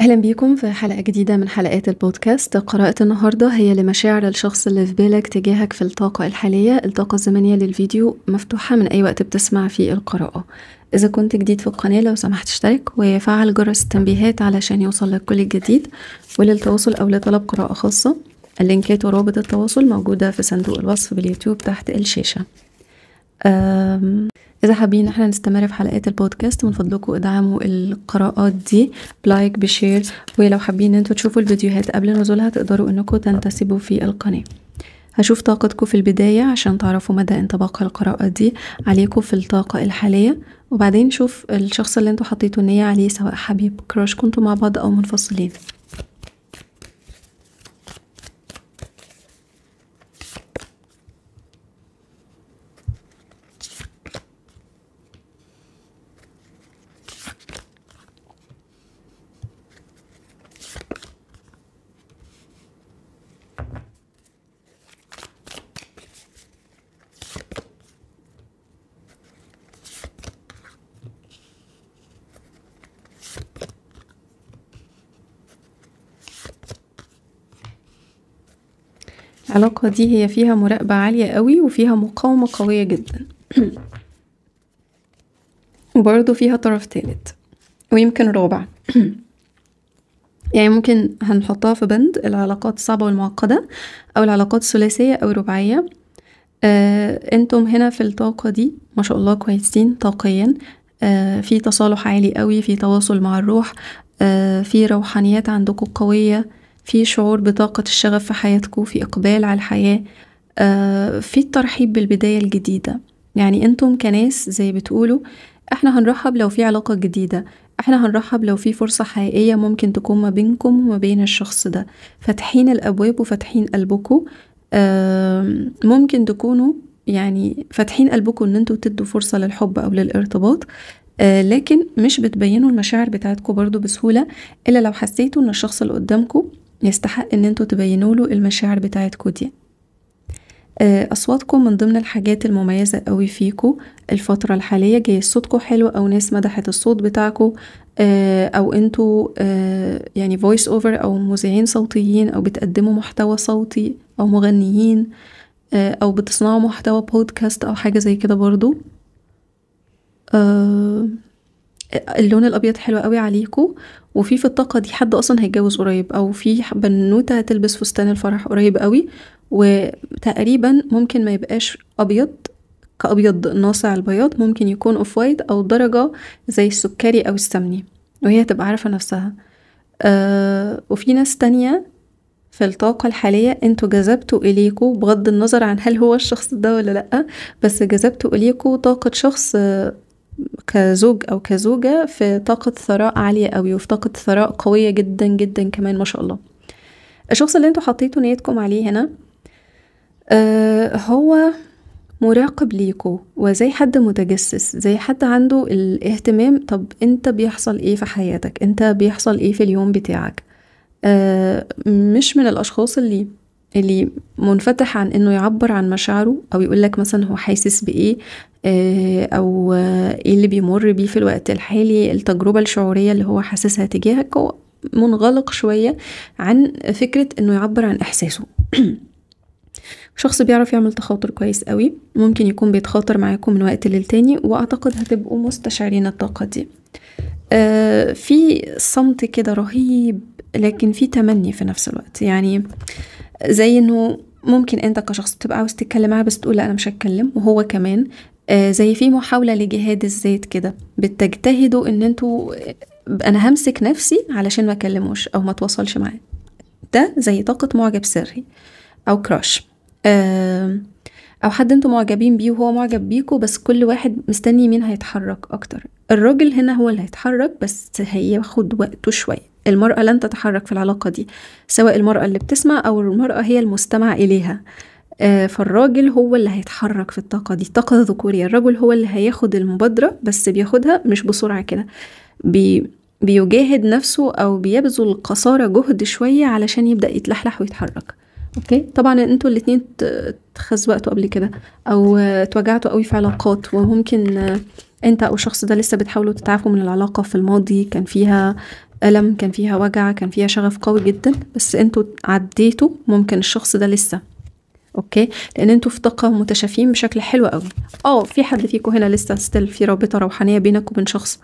اهلا بيكم في حلقه جديده من حلقات البودكاست قراءه النهارده هي لمشاعر الشخص اللي في بالك تجاهك في الطاقه الحاليه الطاقه الزمنيه للفيديو مفتوحه من اي وقت بتسمع فيه القراءه اذا كنت جديد في القناه لو سمحت اشترك وفعل جرس التنبيهات علشان يوصل لك كل الجديد وللتواصل او لطلب قراءه خاصه اللينكات ورابط التواصل موجوده في صندوق الوصف باليوتيوب تحت الشاشه إذا حابين احنا نستمر في حلقات البودكاست من فضلكم ادعموا القراءات دي بلايك بشير ولو حابين انتوا تشوفوا الفيديوهات قبل نزولها تقدروا انكم تنتسبوا في القناة هشوف طاقتكم في البداية عشان تعرفوا مدى انطباق القراءة دي عليكم في الطاقة الحالية وبعدين شوف الشخص اللي انتوا حطيتوا النية عليه سواء حبيب كراش كنتوا مع بعض أو منفصلين العلاقة دي هي فيها مراقبة عالية قوي وفيها مقاومة قوية جدا وبرضه فيها طرف تالت ويمكن رابع يعني ممكن هنحطها في بند العلاقات الصعبة والمعقدة أو العلاقات الثلاثية أو الرباعية آه، انتم هنا في الطاقة دي ما شاء الله كويسين طاقيا آه، في تصالح عالي قوي في تواصل مع الروح آه، في روحانيات عندكم قوية في شعور بطاقة الشغف في حياتكم في إقبال على الحياة آه، في الترحيب بالبداية الجديدة يعني انتم كناس زي بتقولوا احنا هنرحب لو في علاقة جديدة احنا هنرحب لو في فرصة حقيقية ممكن تكون ما بينكم وما بين الشخص ده فاتحين الأبواب وفاتحين قلبكم ممكن تكونوا يعني فاتحين قلبكم ان انتوا تدوا فرصة للحب او للارتباط آه، لكن مش بتبينوا المشاعر بتاعتكم برضو بسهولة الا لو حسيتوا ان الشخص اللي قدامكم يستحق ان انتوا تبينوا له المشاعر بتاعتكوا دي آه، أصواتكم من ضمن الحاجات المميزة قوي فيكوا الفترة الحالية جاي صوتكوا حلو أو ناس مدحت الصوت بتاعكوا آه، أو انتوا آه، يعني فويس أوفر أو مذيعين صوتيين أو بتقدموا محتوى صوتي أو مغنيين أو بتصنعوا محتوى بودكاست أو حاجة زي كده برضو اللون الابيض حلو قوي عليكم وفي في الطاقه دي حد اصلا هيتجوز قريب او في بنوته هتلبس فستان الفرح قريب قوي وتقريبا ممكن ما يبقاش ابيض كابيض ناصع البياض ممكن يكون اوف وايت او درجه زي السكري او السمني وهي تبقى عارفه نفسها آه وفي ناس تانية في الطاقة الحالية انتوا جذبتوا إليكوا بغض النظر عن هل هو الشخص ده ولا لأ بس جذبتوا إليكوا طاقة شخص كزوج او كزوجه في طاقه ثراء عاليه قوي وفي طاقه ثراء قويه جدا جدا كمان ما شاء الله الشخص اللي انتوا حطيتوا نيتكم عليه هنا آه هو مراقب ليكو وزي حد متجسس زي حد عنده الاهتمام طب انت بيحصل ايه في حياتك انت بيحصل ايه في اليوم بتاعك آه مش من الاشخاص اللي اللي منفتح عن انه يعبر عن مشاعره او يقولك مثلا هو حاسس بايه آه، او آه، ايه اللي بيمر بيه في الوقت الحالي التجربة الشعورية اللي هو حاسسها تجاهك هو منغلق شوية عن فكرة انه يعبر عن احساسه شخص بيعرف يعمل تخاطر كويس قوي ممكن يكون بيتخاطر معاكم من وقت للتاني واعتقد هتبقوا مستشعرين الطاقة دي آه، في صمت كده رهيب لكن في تمني في نفس الوقت يعني زي انه ممكن انت كشخص بتبقى عاوز تتكلم معاه بس تقول لا انا مش هتكلم وهو كمان آه، زي في محاولة لجهاد الذات كده بتجتهدوا ان انتوا آه، انا همسك نفسي علشان ما اكلموش او ما اتواصلش معاه ده زي طاقة معجب سري او كراش آه او حد انتوا معجبين بيه وهو معجب بيكوا بس كل واحد مستني مين هيتحرك اكتر الراجل هنا هو اللي هيتحرك بس هياخد وقته شويه المرأة لن تتحرك في العلاقة دي سواء المرأة اللي بتسمع أو المرأة هي المستمع إليها آه، فالراجل هو اللي هيتحرك في الطاقة دي طاقة ذكورية الرجل هو اللي هياخد المبادرة بس بياخدها مش بسرعة كده بي بيجاهد نفسه أو بيبذل قصارى جهد شوية علشان يبدأ يتلحلح ويتحرك اوكي طبعا انتوا الاتنين اتخزوقتوا قبل كده او اتوجعتوا قوي في علاقات وممكن انت او الشخص ده لسه بتحاولوا تتعافوا من العلاقه في الماضي كان فيها ألم كان فيها وجع كان فيها شغف قوي جدا بس انتوا عديتوا ممكن الشخص ده لسه اوكي لان انتوا في طاقه متشافين بشكل حلو قوي اه في حد فيكم هنا لسه ستيل في رابطه روحانيه بينك وبين شخص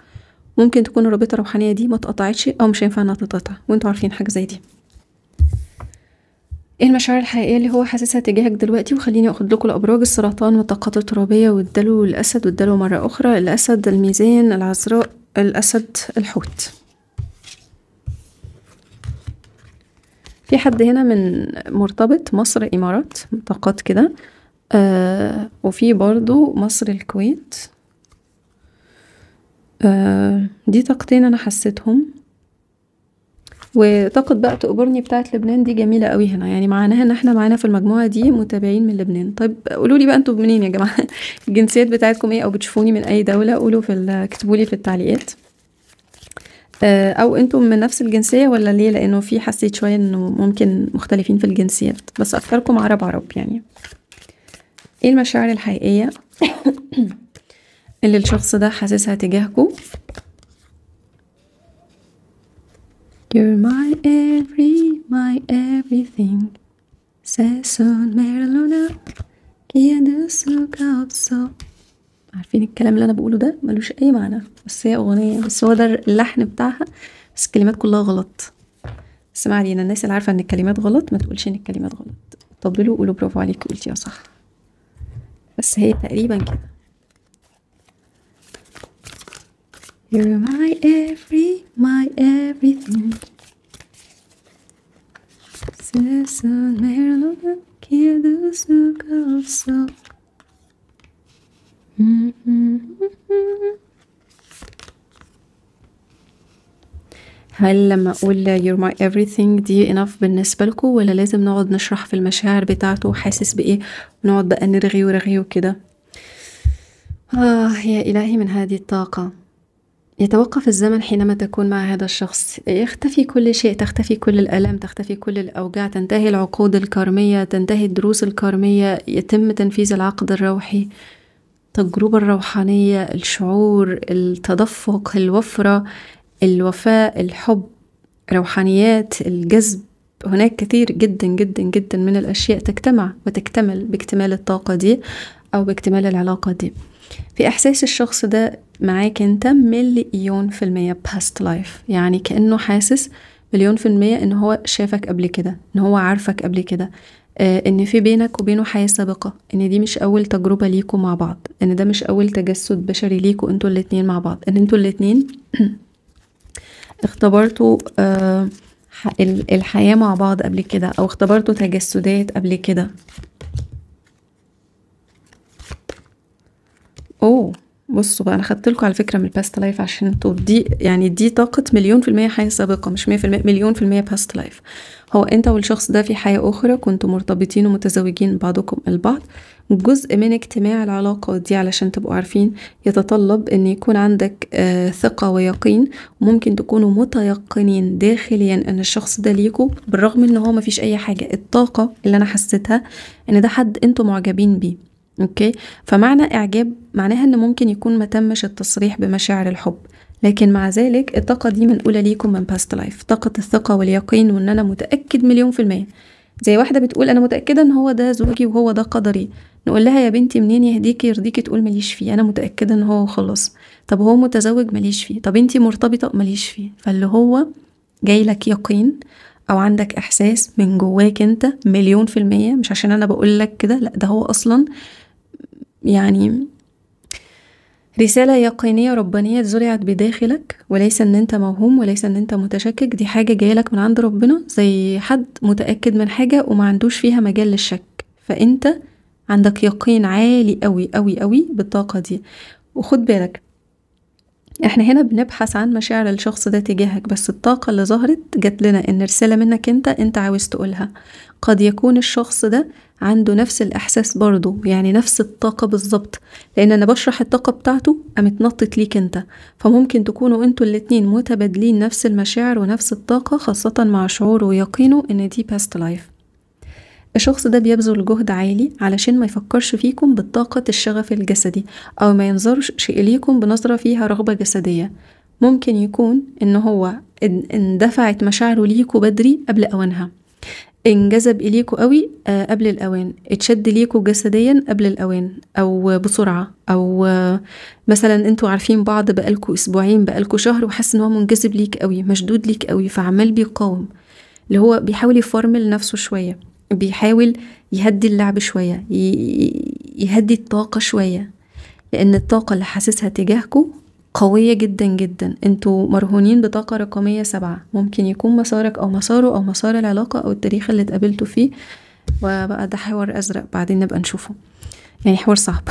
ممكن تكون الرابطه الروحانيه دي ما اتقطعتش او مش هينفع انها تتقطع وانتوا عارفين حاجه زي دي ايه المشاعر الحقيقيه اللي هو حاسسها تجاهك دلوقتي وخليني اخد لكم الابراج السرطان والطاقات الترابيه والدلو والاسد والدلو مره اخرى الاسد الميزان العذراء الاسد الحوت في حد هنا من مرتبط مصر امارات طاقات كده آه وفي برضو مصر الكويت آه دي طاقتين انا حسيتهم وطاقة بقى تقبرني بتاعة لبنان دي جميلة قوي هنا يعني معناها ان احنا معانا في المجموعة دي متابعين من لبنان طيب قولوا لي بقى انتوا منين يا جماعة الجنسيات بتاعتكم ايه او بتشوفوني من اي دولة قولوا في اكتبوا لي في التعليقات آه، او انتم من نفس الجنسيه ولا ليه لانه في حسيت شويه انه ممكن مختلفين في الجنسيات بس اكثركم عرب عرب يعني ايه المشاعر الحقيقيه اللي الشخص ده حاسسها تجاهكم You're my every, my everything ساسون ميرلونا هي دوسوك أوبسو عارفين الكلام اللي أنا بقوله ده ملوش أي معنى بس هي أغنية بس هو ده اللحن بتاعها بس الكلمات كلها غلط بس ما علينا الناس اللي عارفة إن الكلمات غلط ما تقولش إن الكلمات غلط طبلوا وقولوا برافو عليك قلتيها صح بس هي تقريبا كده You're my every, my everything. Season هل لما اقول you're my everything دي enough بالنسبة لكم ولا لازم نقعد نشرح في المشاعر بتاعته وحاسس بايه ونقعد بقى نرغي ورغي وكده آه يا إلهي من هذه الطاقة يتوقف الزمن حينما تكون مع هذا الشخص يختفي كل شيء تختفي كل الألم تختفي كل الأوجاع تنتهي العقود الكرمية تنتهي الدروس الكرمية يتم تنفيذ العقد الروحي التجربة الروحانية الشعور التدفق الوفرة الوفاء الحب روحانيات الجذب هناك كثير جدا جدا جدا من الأشياء تجتمع وتكتمل باكتمال الطاقة دي أو باكتمال العلاقة دي في إحساس الشخص ده معاك أنت مليون في المية past life يعني كأنه حاسس مليون في المية إن هو شافك قبل كده إن هو عارفك قبل كده آه إن في بينك وبينه حياة سابقة إن دي مش أول تجربة ليكوا مع بعض إن ده مش أول تجسد بشري ليكوا أنتوا الاتنين مع بعض إن أنتوا الاتنين اختبرتوا آه الحياة مع بعض قبل كده أو اختبرتوا تجسدات قبل كده اوه بصوا بقى انا خدت لكم على فكره من الباست لايف عشان انتوا دي يعني دي طاقه مليون في الميه حياه سابقه مش مية في المية مليون في الميه باست لايف هو انت والشخص ده في حياه اخرى كنتوا مرتبطين ومتزوجين بعضكم البعض جزء من اجتماع العلاقة دي علشان تبقوا عارفين يتطلب ان يكون عندك آه ثقة ويقين وممكن تكونوا متيقنين داخليا ان الشخص ده ليكوا بالرغم ان هو مفيش اي حاجة الطاقة اللي انا حسيتها ان ده حد انتوا معجبين بيه اوكي فمعنى اعجاب معناها ان ممكن يكون ما تمش التصريح بمشاعر الحب لكن مع ذلك الطاقه دي منقوله ليكم من باست لايف طاقه الثقه واليقين وان انا متاكد مليون في الميه زي واحده بتقول انا متاكده ان هو ده زوجي وهو ده قدري نقول لها يا بنتي منين يهديكي يرضيكي تقول ماليش فيه انا متاكده ان هو خلاص طب هو متزوج ماليش فيه طب انتي مرتبطه ماليش فيه فاللي هو جاي لك يقين او عندك احساس من جواك انت مليون في المية مش عشان انا بقولك كده لا ده هو اصلا يعني رسالة يقينية ربانية زرعت بداخلك وليس ان انت موهوم وليس ان انت متشكك دي حاجة جايلك من عند ربنا زي حد متأكد من حاجة وما عندوش فيها مجال للشك فانت عندك يقين عالي قوي قوي قوي بالطاقة دي وخد بالك احنا هنا بنبحث عن مشاعر الشخص ده تجاهك بس الطاقة اللي ظهرت جات لنا ان رسالة منك انت انت عاوز تقولها قد يكون الشخص ده عنده نفس الإحساس برضه يعني نفس الطاقة بالظبط لأن أنا بشرح الطاقة بتاعته قامت نطت ليك أنت فممكن تكونوا أنتوا الاتنين متبادلين نفس المشاعر ونفس الطاقة خاصة مع شعوره ويقينه إن دي باست لايف الشخص ده بيبذل جهد عالي علشان ما يفكرش فيكم بالطاقة الشغف الجسدي أو ما ينظرش إليكم بنظرة فيها رغبة جسدية ممكن يكون إن هو اندفعت مشاعره ليكوا بدري قبل أوانها انجذب إليكوا قوي آه، قبل الأوان اتشد ليكوا جسديا قبل الأوان أو بسرعة أو آه، مثلا انتوا عارفين بعض بقالكوا أسبوعين بقالكوا شهر وحاسس إن هو منجذب ليك قوي مشدود ليك قوي فعمال بيقاوم اللي هو بيحاول يفرمل نفسه شوية بيحاول يهدي اللعب شوية يهدي الطاقة شوية لأن الطاقة اللي حاسسها تجاهكو قوية جدا جدا انتوا مرهونين بطاقة رقمية سبعة ممكن يكون مسارك أو مساره أو مسار العلاقة أو التاريخ اللي اتقابلتوا فيه وبقى ده حوار أزرق بعدين نبقى نشوفه يعني حوار صعب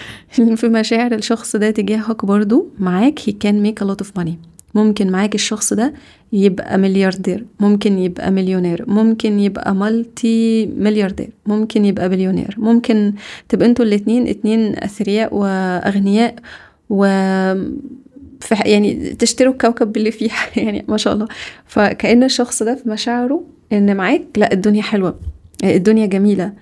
في مشاعر الشخص ده تجاهك برضو معاك he can make a lot of money ممكن معاك الشخص ده يبقى ملياردير ممكن يبقى مليونير ممكن يبقى مالتي ملياردير ممكن يبقى بليونير ممكن تبقى انتوا الاتنين اتنين اثرياء واغنياء و يعني تشتروا الكوكب باللي فيه يعني ما شاء الله فكأن الشخص ده في مشاعره ان معاك لا الدنيا حلوه الدنيا جميله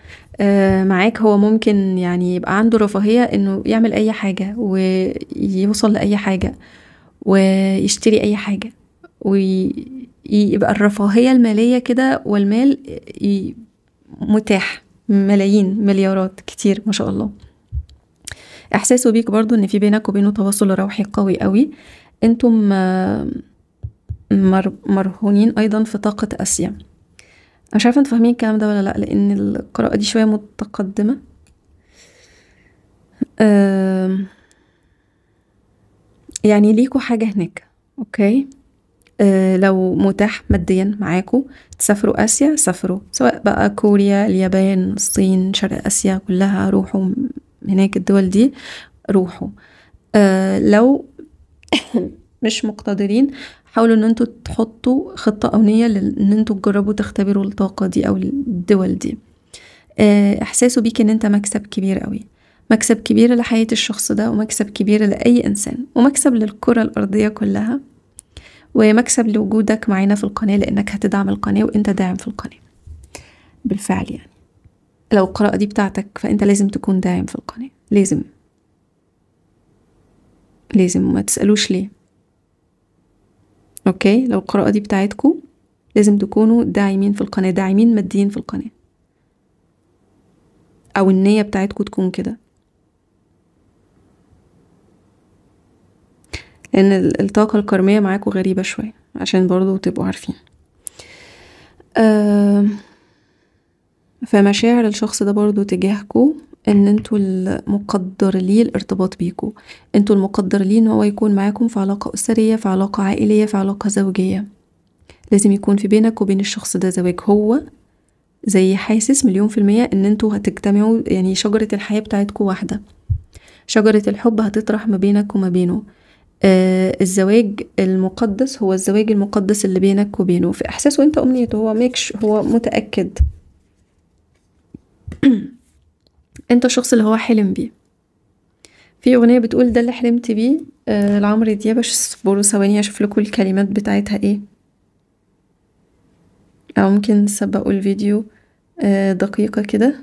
آه، معاك هو ممكن يعني يبقى عنده رفاهيه انه يعمل اي حاجه ويوصل لاي حاجه ويشتري اي حاجه ويبقى الرفاهيه الماليه كده والمال متاح ملايين مليارات كتير ما شاء الله احساسه بيك برضو ان في بينك وبينه تواصل روحي قوي قوي انتم مرهونين ايضا في طاقه اسيا مش عارفه انتوا فاهمين الكلام ده ولا لا لان القراءه دي شويه متقدمه أه يعني ليكوا حاجة هناك اوكي آه لو متاح ماديا معاكوا تسافروا آسيا سافروا سواء بقى كوريا اليابان الصين شرق آسيا كلها روحوا هناك الدول دي روحوا آه لو مش مقتدرين حاولوا ان انتوا تحطوا خطة اونية لان ان انتوا تجربوا تختبروا الطاقة دي او الدول دي آه، احساسه بيك ان انت مكسب كبير قوي مكسب كبير لحياة الشخص ده ومكسب كبير لأي إنسان ومكسب للكرة الأرضية كلها ومكسب لوجودك معانا في القناة لأنك هتدعم القناة وأنت داعم في القناة بالفعل يعني لو القراءة دي بتاعتك فأنت لازم تكون داعم في القناة لازم لازم ما تسألوش ليه أوكي لو القراءة دي بتاعتكو لازم تكونوا داعمين في القناة داعمين ماديين في القناة أو النية بتاعتكو تكون كده لان الطاقه الكرميه معاكم غريبه شويه عشان برضو تبقوا عارفين فمشاعر الشخص ده برضو تجاهكو ان انتوا المقدر ليه الارتباط بيكو انتوا المقدر ليه ان هو يكون معاكم في علاقة اسرية في علاقة عائلية في علاقة زوجية لازم يكون في بينك وبين الشخص ده زواج هو زي حاسس مليون في المية ان انتوا هتجتمعوا يعني شجرة الحياة بتاعتكو واحدة شجرة الحب هتطرح ما بينك وما بينه آه، الزواج المقدس هو الزواج المقدس اللي بينك وبينه في احساسه انت امنيته هو ميكش هو متاكد انت الشخص اللي هو حلم بيه في اغنيه بتقول ده اللي حلمت بيه آه لعمرو دياب اصبروا ثواني اشوف لكم الكلمات بتاعتها ايه او ممكن سبقوا الفيديو آه دقيقه كده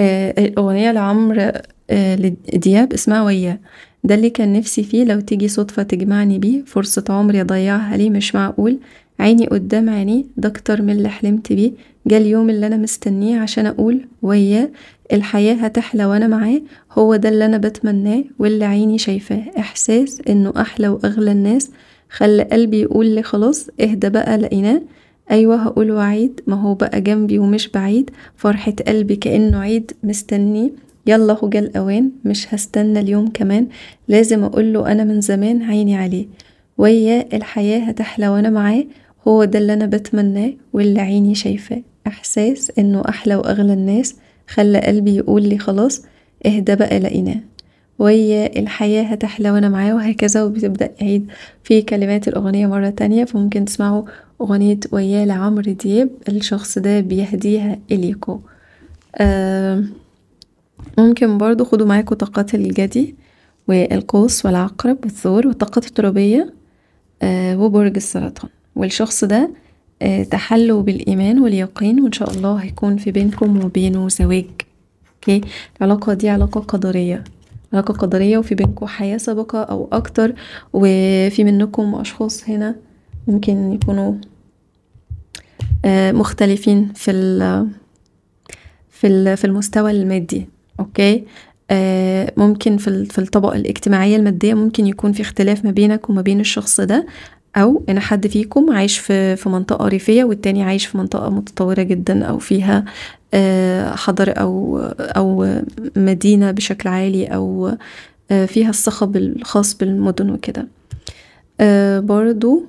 آه، الأغنية لعمرو آه، دياب اسمها وياه ده اللي كان نفسي فيه لو تيجي صدفة تجمعني بيه فرصة عمري أضيعها ليه مش معقول عيني قدام عينيه ده أكتر من اللي حلمت بيه جه اليوم اللي أنا مستنيه عشان أقول وياه الحياة هتحلى وأنا معاه هو ده اللي أنا بتمناه واللي عيني شايفاه إحساس إنه أحلى وأغلى الناس خلى قلبي يقول لي خلاص اهدى بقى لقيناه أيوة هقوله عيد ما هو بقى جنبي ومش بعيد فرحة قلبي كأنه عيد مستنيه يلا هو جه الأوان مش هستنى اليوم كمان لازم أقوله أنا من زمان عيني عليه وياه الحياة هتحلى وأنا معاه هو ده اللي أنا بتمناه واللي عيني شايفاه إحساس إنه أحلى وأغلى الناس خلى قلبي يقول لي خلاص اهدى بقى لقيناه ويا الحياة هتحلى وأنا معاه وهكذا وبتبدأ يعيد في كلمات الأغنية مرة تانية فممكن تسمعوا أغنية وياه لعمرو دياب الشخص ده بيهديها إليكو ممكن برضو خدوا معاكم طاقات الجدي والقوس والعقرب والثور والطاقات الترابية آه، وبرج السرطان والشخص ده آه، تحلوا بالإيمان واليقين وإن شاء الله هيكون في بينكم وبينه زواج اوكي العلاقة دي علاقة قدرية علاقة قدرية وفي بينكم حياة سابقة أو أكتر وفي منكم أشخاص هنا ممكن يكونوا آه، مختلفين في في في المستوى المادي اوكي آه، ممكن في في الطبقة الاجتماعية المادية ممكن يكون في اختلاف ما بينك وما بين الشخص ده أو إن حد فيكم عايش في في منطقة ريفية والتاني عايش في منطقة متطورة جدا أو فيها آه، حضر أو أو مدينة بشكل عالي أو آه، فيها الصخب الخاص بالمدن وكده آه، برضو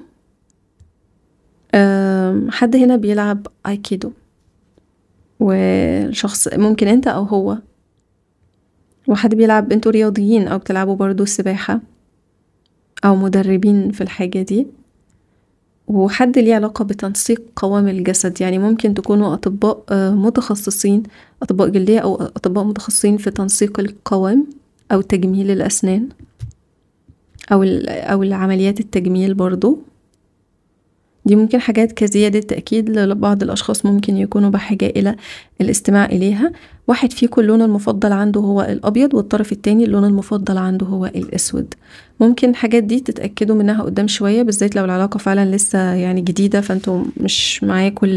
حد هنا بيلعب أيكيدو وشخص ممكن أنت أو هو وحد بيلعب انتوا رياضيين أو بتلعبوا برضو السباحة أو مدربين في الحاجة دي وحد ليه علاقة بتنسيق قوام الجسد يعني ممكن تكونوا أطباء آه، متخصصين أطباء جلدية أو أطباء متخصصين في تنسيق القوام أو تجميل الأسنان أو أو العمليات التجميل برضو دي ممكن حاجات كزيادة تأكيد لبعض الأشخاص ممكن يكونوا بحاجة إلى الاستماع إليها واحد فيكم اللون المفضل عنده هو الأبيض والطرف التاني اللون المفضل عنده هو الأسود ممكن الحاجات دي تتأكدوا منها قدام شوية بالذات لو العلاقة فعلا لسه يعني جديدة فانتوا مش معاكم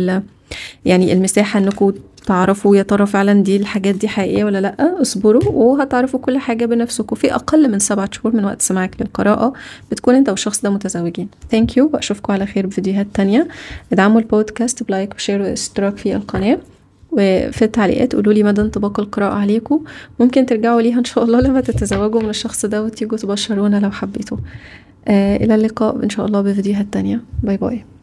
يعني المساحة انكم تعرفوا يا ترى فعلا دي الحاجات دي حقيقية ولا لأ اصبروا وهتعرفوا كل حاجة بنفسكم في أقل من سبعة شهور من وقت سماعك للقراءة بتكون أنت والشخص ده متزوجين ثانك يو وأشوفكم على خير بفيديوهات تانية ادعموا البودكاست بلايك وشير واشتراك في القناة وفي التعليقات قولوا لي مدى انطباق القراءة عليكم ممكن ترجعوا ليها إن شاء الله لما تتزوجوا من الشخص ده وتيجوا تبشرونا لو حبيتوا آه إلى اللقاء إن شاء الله بفيديوهات تانية باي باي